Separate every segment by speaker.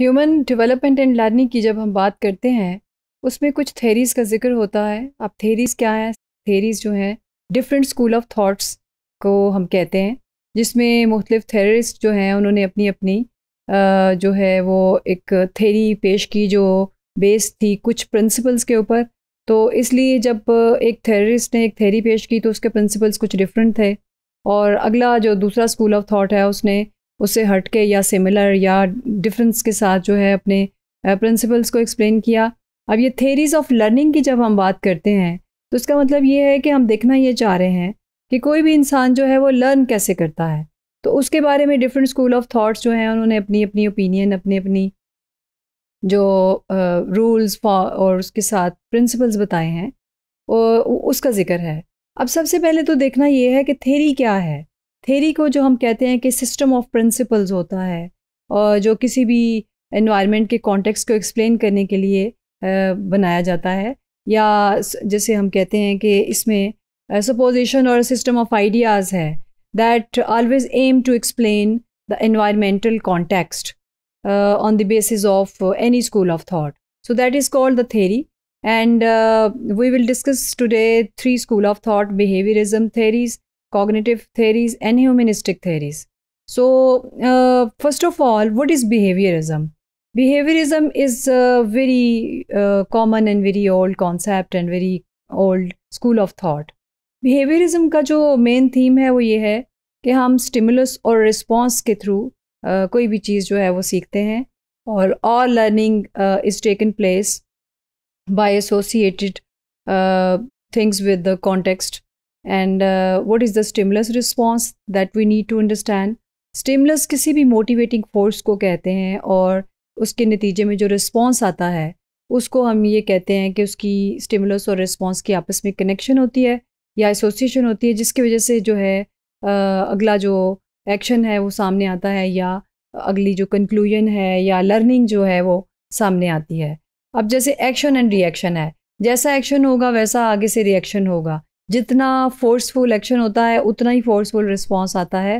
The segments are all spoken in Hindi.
Speaker 1: ह्यूमन डेवलपमेंट एंड लर्निंग की जब हम बात करते हैं उसमें कुछ थेरीज़ का जिक्र होता है अब थेरीज़ क्या हैं थेरीज़ जो हैं डिफरेंट स्कूल ऑफ थाट्स को हम कहते हैं जिसमें मुख्तलिफ थेरिस्ट जो हैं उन्होंने अपनी अपनी जो है वो एक थेरी पेश की जो बेस थी कुछ प्रिंसिपल्स के ऊपर तो इसलिए जब एक थेरिस्ट ने एक थेरी पेश की तो उसके प्रिंसिपल्स कुछ डिफरेंट थे और अगला जो दूसरा स्कूल ऑफ थाट है उसने उससे हट के या सिमिलर या डिफरेंस के साथ जो है अपने प्रिंसिपल्स को एक्सप्लेन किया अब ये थेरीज ऑफ लर्निंग की जब हम बात करते हैं तो इसका मतलब ये है कि हम देखना ये चाह रहे हैं कि कोई भी इंसान जो है वो लर्न कैसे करता है तो उसके बारे में डिफरेंट स्कूल ऑफ थाट्स जो हैं उन्होंने अपनी अपनी ओपिनियन अपनी अपनी जो रूल्स uh, और उसके साथ प्रिंसिपल्स बताए हैं और उसका जिक्र है अब सबसे पहले तो देखना ये है कि थेरी क्या है थेरी को जो हम कहते हैं कि सिस्टम ऑफ प्रिंसिपल्स होता है और जो किसी भी इन्वायरमेंट के कॉन्टेक्स्ट को एक्सप्लेन करने के लिए बनाया जाता है या जैसे हम कहते हैं कि इसमें सपोजिशन और सिस्टम ऑफ आइडियाज़ है that always aim to explain the environmental context on the basis of any school of thought so that is called the theory and we will discuss today three school of thought behaviourism theories cognitive theories and humanistic theories. So, uh, first of all, what is behaviorism? Behaviorism is a very uh, common and very old concept and very old school of thought. Behaviourism का जो मेन थीम है वो ये है कि हम स्टिमुलस और रिस्पॉन्स के थ्रू uh, कोई भी चीज़ जो है वो सीखते हैं और all learning is taken place by associated things with the context and what is the stimulus response that we need to understand stimulus किसी भी मोटिवेटिंग फोर्स को कहते हैं और उसके नतीजे में जो रिस्पॉन्स आता है उसको हम ये कहते हैं कि उसकी स्टिमुलस और रिस्पॉन्स की आपस में कनेक्शन होती है या एसोसिएशन होती है जिसकी वजह से जो है अगला जो एक्शन है वो सामने आता है या अगली जो कंक्लूजन है या लर्निंग जो है वो सामने आती है अब जैसे एक्शन एंड रिएक्शन है जैसा एक्शन होगा वैसा आगे से रिएक्शन होगा जितना फोर्सफुल एक्शन होता है उतना ही फोर्सफुल रिस्पॉन्स आता है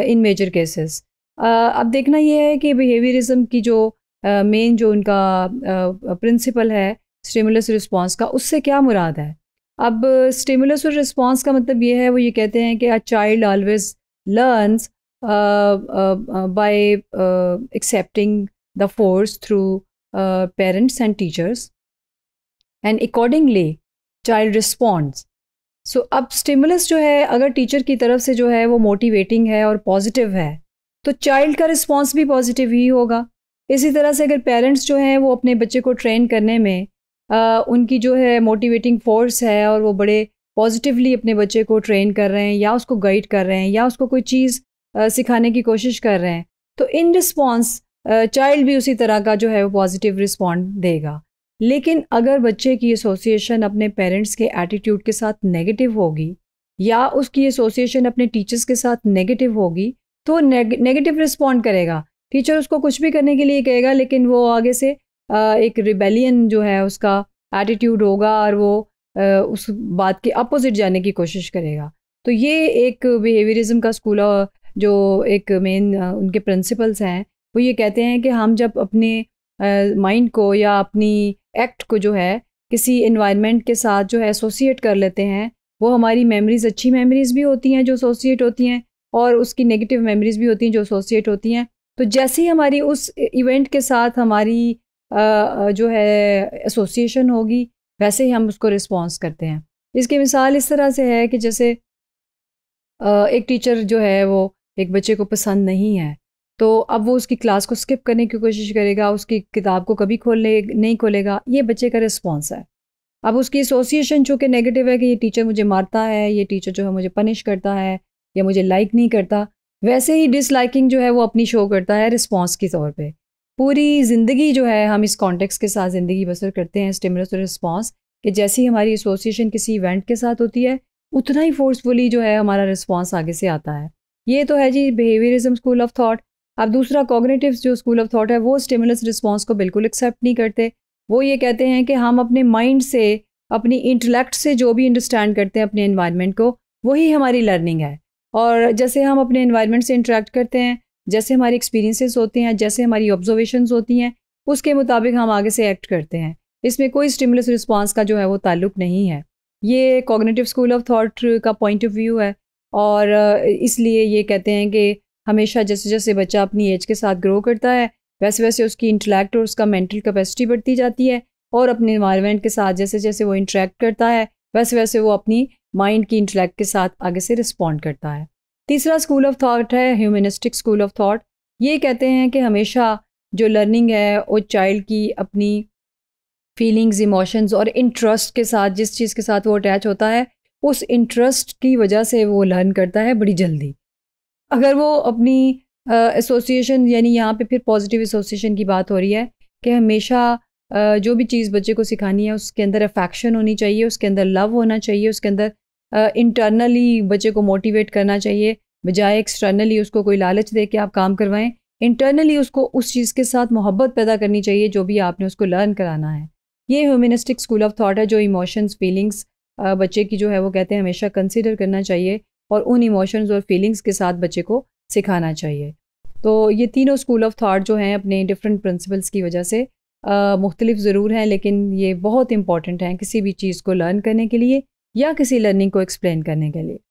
Speaker 1: इन मेजर केसेस अब देखना यह है कि बिहेवियरिज्म की जो मेन जो उनका प्रिंसिपल है स्टिमुलस रिस्पॉन्स का उससे क्या मुराद है अब स्टिमुलस और रिस्पॉन्स का मतलब ये है वो ये कहते हैं कि a child always learns by accepting the force through parents and teachers and accordingly child response so so, अब स्टिमुलस जो है अगर टीचर की तरफ से जो है वो मोटिवेटिंग है और पॉजिटिव है तो चाइल्ड का रिस्पॉन्स भी पॉजिटिव ही होगा इसी तरह से अगर पेरेंट्स जो हैं वो अपने बच्चे को ट्रेन करने में आ, उनकी जो है मोटिवेटिंग फोर्स है और वो बड़े पॉजिटिवली अपने बच्चे को ट्रेन कर रहे हैं या उसको गाइड कर रहे हैं या उसको कोई चीज़ सिखाने की कोशिश कर रहे हैं तो इन रिस्पॉन्स चाइल्ड भी उसी तरह का जो है वो पॉजिटिव रिस्पॉन्ड देगा लेकिन अगर बच्चे की एसोसिएशन अपने पेरेंट्स के एटीट्यूड के साथ नेगेटिव होगी या उसकी एसोसिएशन अपने टीचर्स के साथ नेगेटिव होगी तो नेगेटिव रिस्पॉन्ड करेगा टीचर उसको कुछ भी करने के लिए कहेगा लेकिन वो आगे से एक रिबेलियन जो है उसका एटीट्यूड होगा और वो उस बात के अपोजिट जाने की कोशिश करेगा तो ये एक बिहेवियरिज्म का स्कूल जो एक मेन उनके प्रिंसिपल्स हैं वो ये कहते हैं कि हम जब अपने माइंड को या अपनी एक्ट को जो है किसी इन्वायरमेंट के साथ जो है एसोसिएट कर लेते हैं वो हमारी मेमोरीज़ अच्छी मेमोरीज़ भी होती हैं जो एसोसिएट होती हैं और उसकी नेगेटिव मेमोरीज़ भी होती हैं जो एसोसिएट होती हैं तो जैसे ही हमारी उस इवेंट के साथ हमारी आ, जो है एसोसिएशन होगी वैसे ही हम उसको रिस्पॉन्स करते हैं इसकी मिसाल इस तरह से है कि जैसे आ, एक टीचर जो है वो एक बच्चे को पसंद नहीं है तो अब वो उसकी क्लास को स्किप करने की कोशिश करेगा उसकी किताब को कभी खोलने नहीं खोलेगा ये बच्चे का रिस्पॉन्स है अब उसकी एसोसिएशन चूँकि नेगेटिव है कि ये टीचर मुझे मारता है ये टीचर जो है मुझे पनिश करता है या मुझे लाइक नहीं करता वैसे ही डिसलाइकिंग जो है वो अपनी शो करता है रिस्पॉन्स के तौर पर पूरी ज़िंदगी जो है हम इस कॉन्टेक्स के साथ ज़िंदगी बसर करते हैं स्टिमुलस और रिस्पॉन्स कि जैसी हमारी एसोसिएशन किसी इवेंट के साथ होती है उतना ही फोर्सफुली जो है हमारा रिस्पॉन्स आगे से आता है ये तो है जी बिहेवियरिज्म स्कूल ऑफ थाट अब दूसरा कॉग्नेटिव जो स्कूल ऑफ थॉट है वो स्टिमुलस रिस्पॉन्स को बिल्कुल एक्सेप्ट नहीं करते वो ये कहते हैं कि हम अपने माइंड से अपनी इंटलेक्ट से जो भी अंडरस्टैंड करते हैं अपने इन्वायरमेंट को वही हमारी लर्निंग है और जैसे हम अपने इन्वायरमेंट से इंटरेक्ट करते हैं जैसे हमारे एक्सपीरियंसेस होते हैं जैसे हमारी ऑब्जर्वेशंस होती हैं उसके मुताबिक हम आगे से एक्ट करते हैं इसमें कोई स्टिमुलस रिस्पांस का जो है वो ताल्लुक नहीं है ये कॉग्नेटिव स्कूल ऑफ थाट का पॉइंट ऑफ व्यू है और इसलिए ये कहते हैं कि हमेशा जैसे जैसे बच्चा अपनी एज के साथ ग्रो करता है वैसे वैसे उसकी इंटेलेक्ट और उसका मेंटल कैपेसिटी बढ़ती जाती है और अपने इन्वायरमेंट के साथ जैसे जैसे वो इंटरेक्ट करता है वैसे वैसे वो अपनी माइंड की इंटेलेक्ट के साथ आगे से रिस्पॉन्ड करता है तीसरा स्कूल ऑफ थाट है ह्यूमनिस्टिक स्कूल ऑफ थाट ये कहते हैं कि हमेशा जो लर्निंग है वो चाइल्ड की अपनी फीलिंग्स इमोशंस और इंटरेस्ट के साथ जिस चीज़ के साथ वो अटैच होता है उस इंटरेस्ट की वजह से वो लर्न करता है बड़ी जल्दी अगर वो अपनी एसोसिएशन यानी यहाँ पे फिर पॉजिटिव एसोसिएशन की बात हो रही है कि हमेशा जो भी चीज़ बच्चे को सिखानी है उसके अंदर अफेक्शन होनी चाहिए उसके अंदर लव होना चाहिए उसके अंदर इंटरनली बच्चे को मोटिवेट करना चाहिए बजाय एक्सटर्नली उसको कोई लालच दे के आप काम करवाएं इंटरनली उसको उस चीज़ के साथ मोहब्बत पैदा करनी चाहिए जो भी आपने उसको लर्न कराना है ये ह्यूमनिस्टिक स्कूल ऑफ थाट है जो इमोशंस फीलिंग्स बच्चे की जो है वो कहते हैं हमेशा कंसिडर करना चाहिए और उन इमोशंस और फीलिंग्स के साथ बच्चे को सिखाना चाहिए तो ये तीनों स्कूल ऑफ थाट जो हैं अपने डिफरेंट प्रिंसिपल्स की वजह से मुख्तलिफ ज़रूर हैं लेकिन ये बहुत इंपॉर्टेंट हैं किसी भी चीज़ को लर्न करने के लिए या किसी लर्निंग को एक्सप्लेन करने के लिए